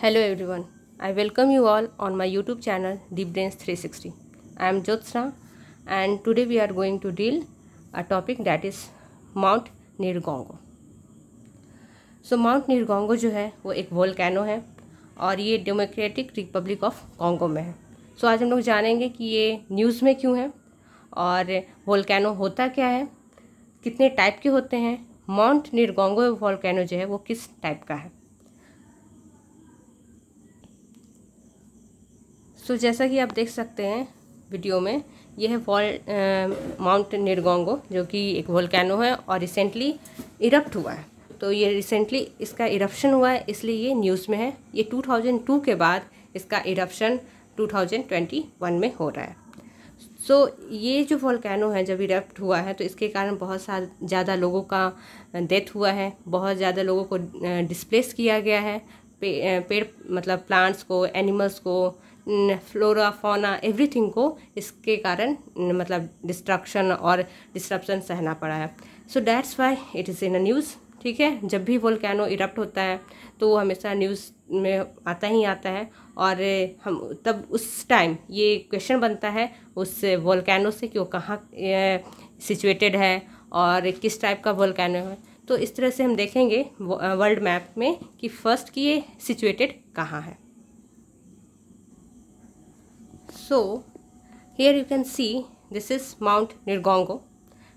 Hello everyone I welcome you all on my YouTube channel deep dreams three sixty I am Jyotsna and today we are going to deal a topic that is mount Nyiragongo so mount Nyiragongo जो है वो एक volcano है और ये democratic republic of Congo में है सो so, आज हम लोग जानेंगे कि ये न्यूज़ में क्यों है और वोल्कैनो होता क्या है कितने टाइप के होते हैं माउंट निरगोंगो वोल्कैनो जो है वो किस टाइप का है सो जैसा कि आप देख सकते हैं वीडियो में यह है वॉल माउंट निरगोंगो जो कि एक वॉलकैनो है और रिसेंटली इरप्ट हुआ है तो ये रिसेंटली इसका इरप्शन हुआ है इसलिए ये न्यूज़ में है ये 2002 के बाद इसका इरप्शन 2021 में हो रहा है सो so, ये जो वॉलकैनो है जब इरप्ट हुआ है तो इसके कारण बहुत सा ज़्यादा लोगों का डेथ हुआ है बहुत ज़्यादा लोगों को डिस्प्लेस किया गया है पे, पेड़ मतलब प्लांट्स को एनिमल्स को फ्लोरा फोना एवरीथिंग को इसके कारण मतलब डिस्ट्रक्शन और डिस्ट्रप्शन सहना पड़ा है so that's why it is in a news ठीक है जब भी कैनो इरप्ट होता है तो वो हमेशा न्यूज़ में आता ही आता है और हम तब उस टाइम ये क्वेश्चन बनता है उस वोल्कैनो से कि वो कहाँ सिचुएटेड है और किस टाइप का वोल्केनो है तो इस तरह से हम देखेंगे वर्ल्ड मैप में कि फर्स्ट कि ये सिचुएटेड कहाँ है So here you can see this is Mount Nirgongo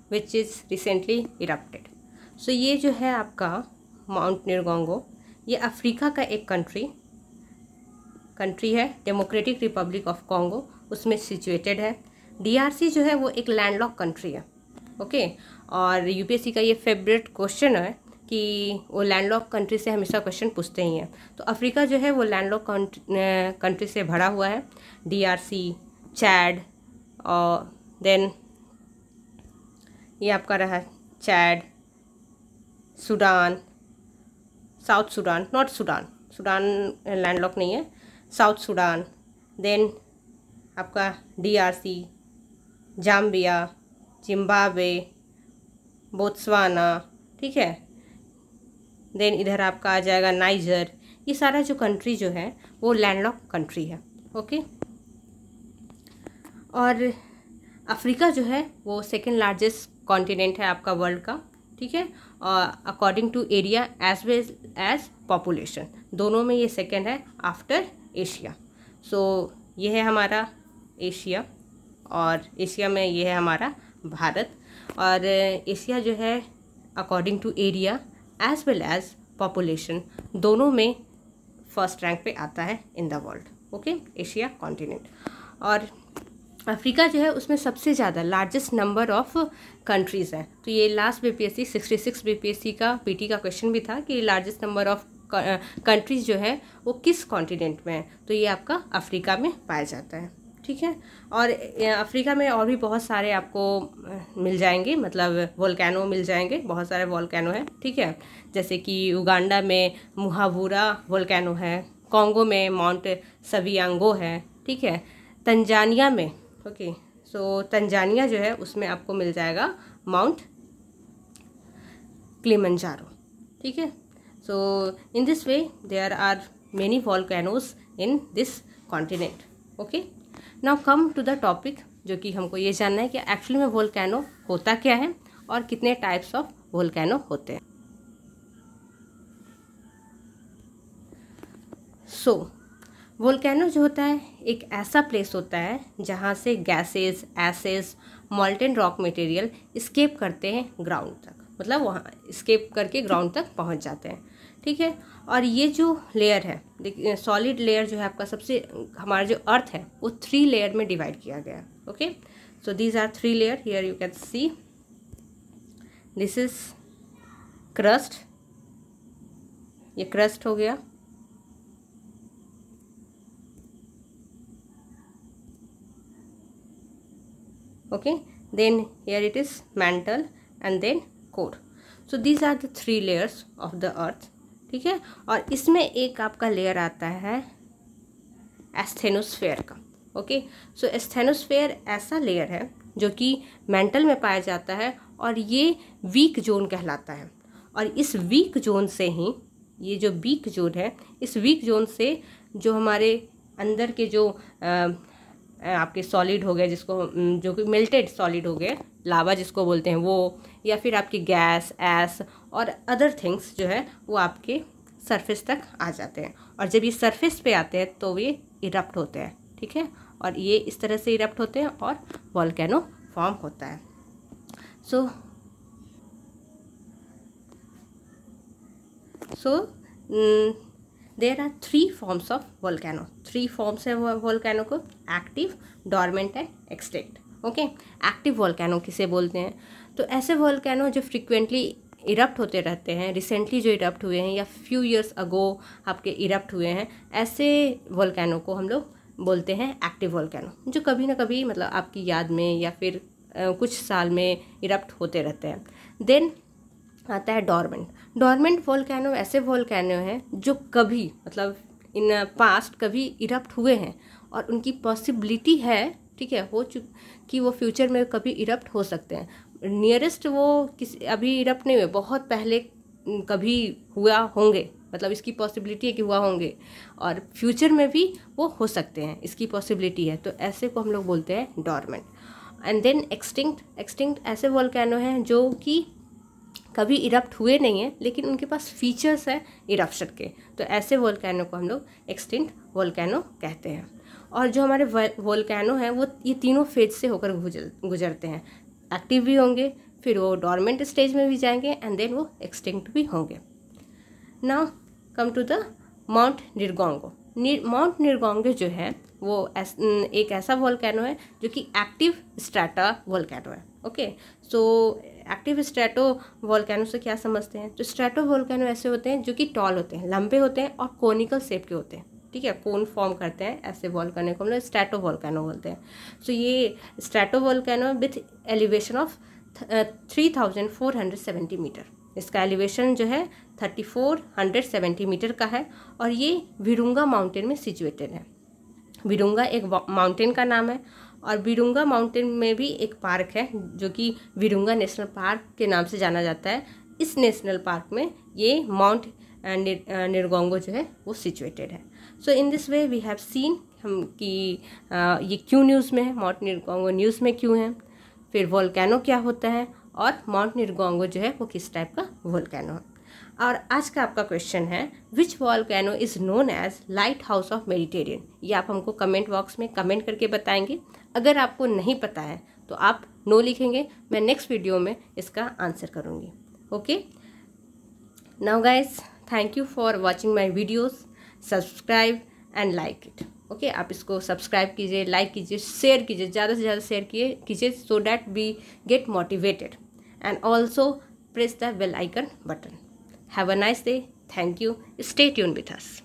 which is recently erupted. So ये जो है आपका माउंट निर्गोंगो ये अफ्रीका का एक कंट्री कंट्री है डेमोक्रेटिक रिपब्लिक ऑफ कॉन्गो उसमें सिचुएटेड है डीआरसी जो है वो एक लैंडलॉक कंट्री है ओके और यूपीएससी का ये फेवरेट क्वेश्चन है कि वो लैंडलॉक कंट्री से हमेशा क्वेश्चन पूछते ही हैं तो अफ्रीका जो है वो लैंडलॉक कंट्री से भरा हुआ है डीआरसी चैड और देन ये आपका रहा Chad Sudan South Sudan North Sudan Sudan landlocked नहीं है साउथ सूडान देन आपका डीआरसी जाम्बिया जिम्बाब्वे बोत्सवाना ठीक है देन इधर आपका आ जाएगा नाइजर ये सारा जो कंट्री जो है वो लैंडलॉक कंट्री है ओके और अफ्रीका जो है वो सेकेंड लार्जेस्ट कॉन्टिनेंट है आपका वर्ल्ड का ठीक है और according to area as well as population दोनों में ये सेकेंड है आफ्टर एशिया सो so, ये है हमारा एशिया और एशिया में ये है हमारा भारत और एशिया जो है according to area as well as population दोनों में फर्स्ट रैंक पे आता है in the world okay Asia continent और अफ्रीका जो है उसमें सबसे ज़्यादा लार्जेस्ट नंबर ऑफ कंट्रीज़ हैं तो ये last B B P S C sixty six P S C का पी टी का क्वेश्चन भी था कि लार्जेस्ट नंबर ऑफ कंट्रीज़ जो है वो किस कॉन्टिनेंट में है तो ये आपका अफ्रीका में पाया जाता है ठीक है और अफ्रीका में और भी बहुत सारे आपको मिल जाएंगे मतलब वॉलकैनो मिल जाएंगे बहुत सारे वॉलकैनो हैं ठीक है जैसे कि उगांडा में मुहावूरा वॉलकैनो है कॉन्गो में माउंट सवियांगो है ठीक है तंजानिया में ओके सो तंजानिया जो है उसमें आपको मिल जाएगा माउंट क्लिमंजारो ठीक है so in this way there are many volcanoes in this continent okay now come to the topic जो कि हमको ये जानना है कि एक्चुअली में वोल्केनो होता क्या है और कितने टाइप्स ऑफ वोल्केनो होते हैं सो so, वोल्केनो जो होता है एक ऐसा प्लेस होता है जहाँ से gases ashes molten rock material escape करते हैं ग्राउंड तक मतलब वहाँ स्केप करके ग्राउंड तक पहुँच जाते हैं ठीक है और ये जो लेयर है देखिए सॉलिड लेयर जो है आपका सबसे हमारा जो अर्थ है वो थ्री लेयर में डिवाइड किया गया है okay so these are three layer here you can see this is crust ये क्रस्ट हो गया okay then here it is mantle and then core so these are the three layers of the earth ठीक है और इसमें एक आपका layer आता है एस्थेनोस्फेयर का ओके सो एस्थेनोस्फेयर ऐसा लेयर है जो कि मेंटल में पाया जाता है और ये वीक जोन कहलाता है और इस वीक जोन से ही ये जो वीक जोन है इस वीक जोन से जो हमारे अंदर के जो आ, आपके सॉलिड हो गए जिसको जो कि मेल्टेड सॉलिड हो गए लावा जिसको बोलते हैं वो या फिर आपकी गैस एस और अदर थिंग्स जो है वो आपके सरफेस तक आ जाते हैं और जब ये सरफेस पे आते हैं तो ये इरप्ट होते हैं ठीक है और ये इस तरह से इरप्ट होते हैं और वॉलकैनो फॉर्म होता है so so there are three forms of volcano three forms है वॉलकैनो को active dormant and extinct okay active volcano किसे बोलते हैं तो ऐसे वॉलकैनो जो फ्रिक्वेंटली इरप्ट होते रहते हैं रिसेंटली जो इरप्ट हुए हैं या फ्यू इयर्स अगो आपके इरप्ट हुए हैं ऐसे वॉलकैनो को हम लोग बोलते हैं एक्टिव वॉलकैनो जो कभी ना कभी मतलब आपकी याद में या फिर कुछ साल में इरप्ट होते रहते हैं देन आता है डॉर्मेंट डॉर्मेंट वॉलकैनो ऐसे वॉलकैनो हैं जो कभी मतलब इन पास्ट कभी इरप्ट हुए हैं और उनकी पॉसिबिलिटी है ठीक है हो चुक कि वो फ्यूचर में कभी इरप्ट हो सकते हैं नियरेस्ट वो किसी अभी इरप्ट नहीं हुए बहुत पहले कभी हुआ होंगे मतलब इसकी पॉसिबिलिटी है कि हुआ होंगे और फ्यूचर में भी वो हो सकते हैं इसकी पॉसिबिलिटी है तो ऐसे को हम लोग बोलते हैं dormant and then extinct extinct ऐसे वॉल्केनो हैं जो कि कभी इरप्ट हुए नहीं हैं लेकिन उनके पास फीचर्स हैं इरप्शन के तो ऐसे वोल्कैनो को हम लोग एक्सटिंट वोल्कैनो कहते हैं और जो हमारे वोल्कैनो हैं वो ये तीनों फेज से होकर गुजर गुजरते हैं एक्टिव भी होंगे फिर वो डॉर्मेंट स्टेज में भी जाएंगे एंड देन वो एक्सटिंक्ट भी होंगे now come to the mount Nyiragongo mount Nyiragongo जो है वो एस, एक ऐसा वोल्कैनो है जो कि एक्टिव स्ट्रेटा वोल्कैनो है okay so active strato volcano से क्या समझते हैं तो स्ट्रेटो वॉलकैनो ऐसे होते हैं जो कि टॉल होते हैं लंबे होते हैं और कोनिकल शेप के होते हैं ठीक है कौन फॉर्म करते हैं ऐसे वॉल्केनो को हम लोग स्ट्रेटो कैनो बोलते हैं सो so, ये strato volcano with elevation of three thousand four hundred seventy metre इसका एलिवेशन जो है thirty four hundred seventy metre का है और ये विरुंगा माउंटेन में सिचुएटेड है विरुंगा एक माउंटेन का नाम है और विरुंगा माउंटेन में भी एक पार्क है जो कि विरुंगा नेशनल पार्क के नाम से जाना जाता है इस नेशनल पार्क में ये माउंट निरगोंगो जो है वो सिचुएटेड है so in this way we have seen हम कि ये क्यों न्यूज़ में है माउंट निरगोंगो न्यूज़ में क्यों है फिर वोल्केनो क्या होता है और माउंट निरगोंगो जो है वो किस टाइप का वोल्केनो है और आज का आपका क्वेश्चन है which volcano is known as lighthouse of Mediterranean ये आप हमको कमेंट बॉक्स में कमेंट करके बताएंगे अगर आपको नहीं पता है तो आप नो लिखेंगे मैं नेक्स्ट वीडियो में इसका आंसर करूँगी okay now guys thank you for watching my videos subscribe and like it okay आप इसको सब्सक्राइब कीजिए लाइक कीजिए शेयर कीजिए ज़्यादा से ज़्यादा शेयर किए कीजिए so that we get motivated and also press the bell icon button Have a nice day. Thank you. Stay tuned with us.